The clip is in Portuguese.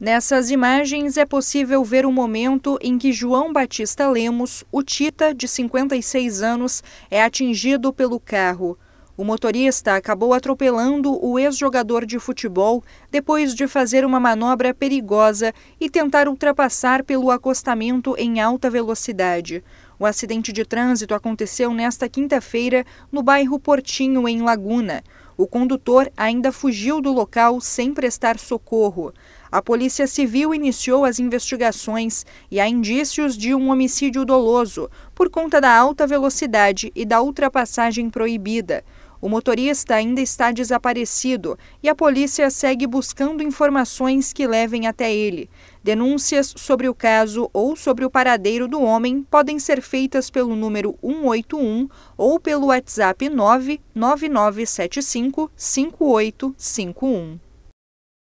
Nessas imagens é possível ver o momento em que João Batista Lemos, o Tita, de 56 anos, é atingido pelo carro. O motorista acabou atropelando o ex-jogador de futebol depois de fazer uma manobra perigosa e tentar ultrapassar pelo acostamento em alta velocidade. O acidente de trânsito aconteceu nesta quinta-feira no bairro Portinho, em Laguna. O condutor ainda fugiu do local sem prestar socorro. A Polícia Civil iniciou as investigações e há indícios de um homicídio doloso por conta da alta velocidade e da ultrapassagem proibida. O motorista ainda está desaparecido e a polícia segue buscando informações que levem até ele. Denúncias sobre o caso ou sobre o paradeiro do homem podem ser feitas pelo número 181 ou pelo WhatsApp 99975 5851.